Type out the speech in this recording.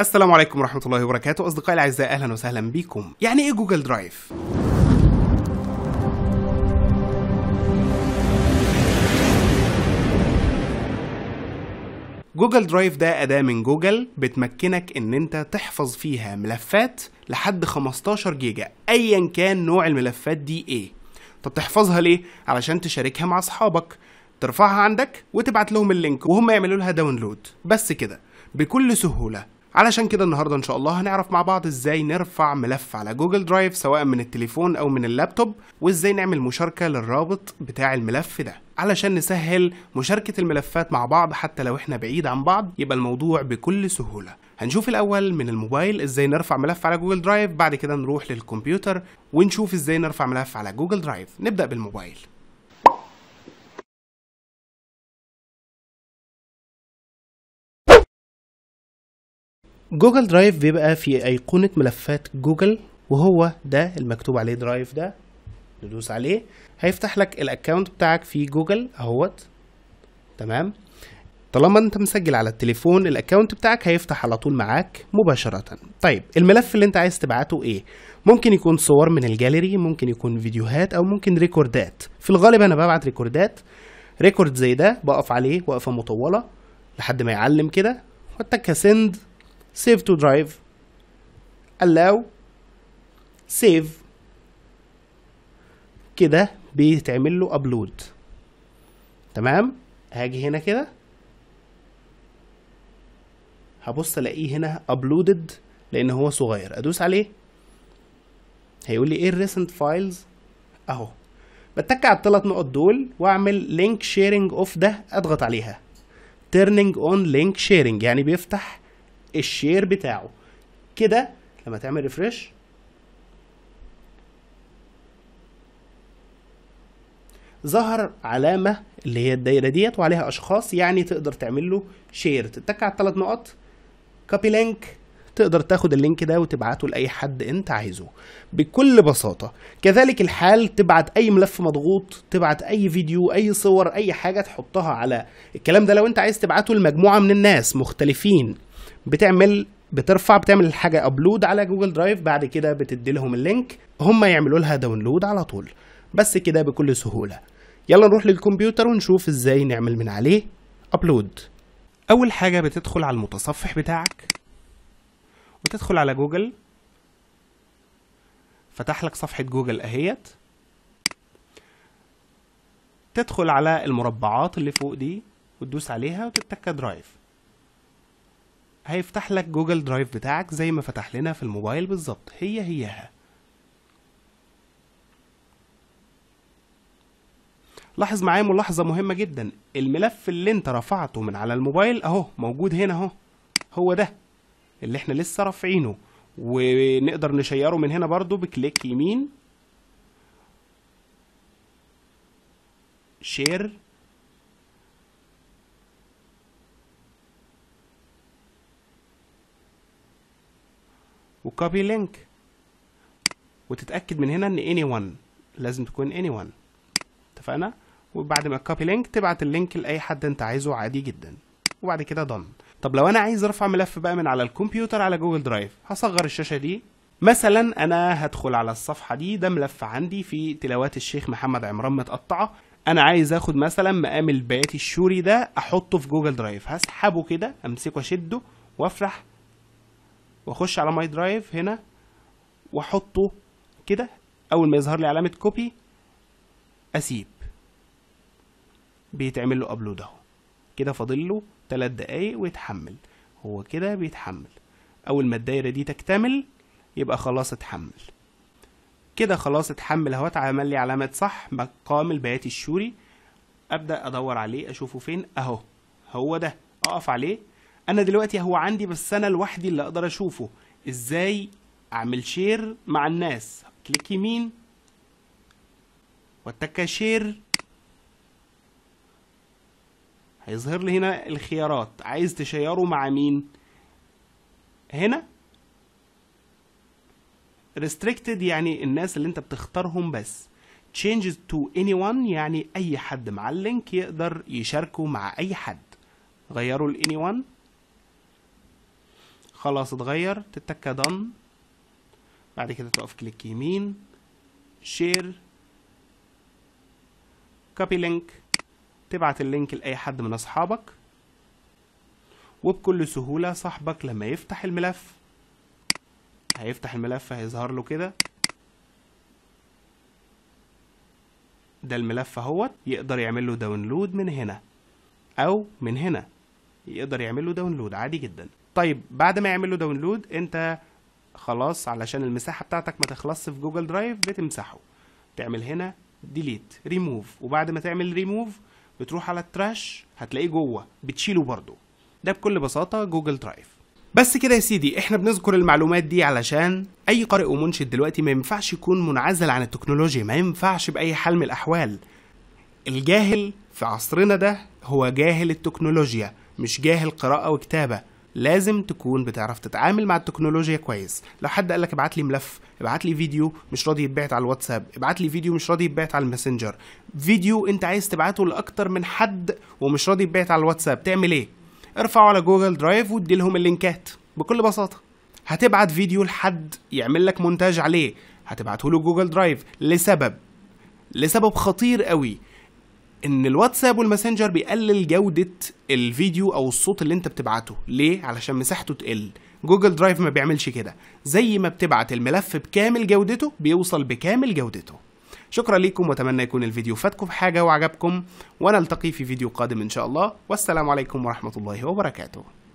السلام عليكم ورحمة الله وبركاته أصدقائي الأعزاء أهلا وسهلا بكم يعني إيه جوجل درايف؟ جوجل درايف ده أداة من جوجل بتمكنك إن أنت تحفظ فيها ملفات لحد 15 جيجا أيا كان نوع الملفات دي إيه طب تحفظها ليه؟ علشان تشاركها مع أصحابك ترفعها عندك وتبعت لهم اللينك وهم يعملوا لها داونلود بس كده بكل سهولة علشان كده النهارده ان شاء الله هنعرف مع بعض ازاي نرفع ملف على جوجل درايف سواء من التليفون او من اللابتوب وازاي نعمل مشاركه للرابط بتاع الملف ده علشان نسهل مشاركه الملفات مع بعض حتى لو احنا بعيد عن بعض يبقى الموضوع بكل سهوله هنشوف الاول من الموبايل ازاي نرفع ملف على جوجل درايف بعد كده نروح للكمبيوتر ونشوف ازاي نرفع ملف على جوجل درايف نبدا بالموبايل جوجل درايف بيبقى في ايقونه ملفات جوجل وهو ده المكتوب عليه درايف ده ندوس عليه هيفتح لك الاكونت بتاعك في جوجل اهوت تمام طالما انت مسجل على التليفون الاكونت بتاعك هيفتح على طول معاك مباشرة طيب الملف اللي انت عايز تبعته ايه ممكن يكون صور من الجاليري ممكن يكون فيديوهات او ممكن ريكوردات في الغالب انا ببعت ريكوردات ريكورد زي ده بقف عليه وقفة مطولة لحد ما يعلم كده واتك سند سيف تو درايف الاو سيف كده بيتعمل له ابلود تمام هاجي هنا كده هبص الاقيه هنا ابلودد لان هو صغير ادوس عليه هيقول لي ايه الريسنت فايلز اهو بتك على الثلاث نقط دول واعمل لينك شيرنج اوف ده اضغط عليها تيرنينج اون لينك شيرنج يعني بيفتح الشير بتاعه كده لما تعمل ريفرش ظهر علامة اللي هي الدايرة ديت وعليها أشخاص يعني تقدر تعمل له شير تتك على الثلاث نقط كوبي لينك تقدر تاخد اللينك ده وتبعته لأي حد أنت عايزه بكل بساطة كذلك الحال تبعت أي ملف مضغوط تبعت أي فيديو أي صور أي حاجة تحطها على الكلام ده لو أنت عايز تبعته لمجموعة من الناس مختلفين بتعمل بترفع بتعمل الحاجه ابلود على جوجل درايف بعد كده بتدي لهم اللينك هم يعملوا لها داونلود على طول بس كده بكل سهوله يلا نروح للكمبيوتر ونشوف ازاي نعمل من عليه ابلود اول حاجه بتدخل على المتصفح بتاعك وتدخل على جوجل فتح لك صفحه جوجل اهيت تدخل على المربعات اللي فوق دي وتدوس عليها وتتك درايف هيفتح لك جوجل درايف بتاعك زي ما فتح لنا في الموبايل بالظبط هي هيها لاحظ معايا ملاحظة مهمة جدا الملف اللي انت رفعته من على الموبايل اهو موجود هنا اهو هو ده اللي احنا لسه رافعينه ونقدر نشيره من هنا برضو بكليك يمين شير وكوبي لينك وتتاكد من هنا ان اني ون لازم تكون اني ون اتفقنا وبعد ما كوبي لينك تبعت اللينك لاي حد انت عايزه عادي جدا وبعد كده دن طب لو انا عايز ارفع ملف بقى من على الكمبيوتر على جوجل درايف هصغر الشاشه دي مثلا انا هدخل على الصفحه دي ده ملف عندي في تلاوات الشيخ محمد عمران متقطعه انا عايز اخد مثلا مقام البياتي الشوري ده احطه في جوجل درايف هسحبه كده امسكه اشده وافرح واخش على ماي درايف هنا واحطه كده اول ما يظهر لي علامه كوبي اسيب بيتعمل له ابلود اهو كده فاضل له 3 دقايق ويتحمل هو كده بيتحمل اول ما الدايره دي تكتمل يبقى خلاص اتحمل كده خلاص اتحمل اهوت عمل لي علامه صح مقام البيات الشوري ابدا ادور عليه اشوفه فين اهو هو ده اقف عليه انا دلوقتي هو عندي بس انا لوحدي اللي اقدر اشوفه ازاي اعمل شير مع الناس كليك يمين واتكا شير هيظهر لي هنا الخيارات عايز تشيره مع مين هنا restricted يعني الناس اللي انت بتختارهم بس changes to anyone يعني اي حد مع اللينك يقدر يشاركه مع اي حد غيروا ال anyone خلاص اتغير تتكة دن بعد كده تقف كليك يمين شير كوبي لينك تبعت اللينك لأي حد من أصحابك وبكل سهولة صاحبك لما يفتح الملف هيفتح الملف هيظهر له كده ده الملف اهوت يقدر يعمل له داونلود من هنا او من هنا يقدر يعمل له داونلود عادي جدا طيب بعد ما يعمل له داونلود انت خلاص علشان المساحه بتاعتك ما تخلصش في جوجل درايف بتمسحه تعمل هنا ديليت ريموف وبعد ما تعمل ريموف بتروح على التراش هتلاقيه جوه بتشيله برضه ده بكل بساطه جوجل درايف بس كده يا سيدي احنا بنذكر المعلومات دي علشان اي قارئ ومنشد دلوقتي ما ينفعش يكون منعزل عن التكنولوجيا ما ينفعش باي حال من الاحوال الجاهل في عصرنا ده هو جاهل التكنولوجيا مش جاهل قراءه وكتابه لازم تكون بتعرف تتعامل مع التكنولوجيا كويس لو حد قال لك ابعت لي ملف ابعت لي فيديو مش راضي يتبعت على الواتساب ابعت لي فيديو مش راضي يتبعت على الماسنجر فيديو انت عايز تبعته لاكتر من حد ومش راضي يتبعت على الواتساب تعمل ايه ارفعه على جوجل درايف وادي لهم اللينكات بكل بساطه هتبعت فيديو لحد يعمل لك مونتاج عليه هتبعته له جوجل درايف لسبب لسبب خطير قوي ان الواتساب والماسنجر بيقلل جوده الفيديو او الصوت اللي انت بتبعته ليه علشان مساحته تقل جوجل درايف ما بيعملش كده زي ما بتبعت الملف بكامل جودته بيوصل بكامل جودته شكرا لكم واتمنى يكون الفيديو فاتكم بحاجه وعجبكم ونلتقي في فيديو قادم ان شاء الله والسلام عليكم ورحمه الله وبركاته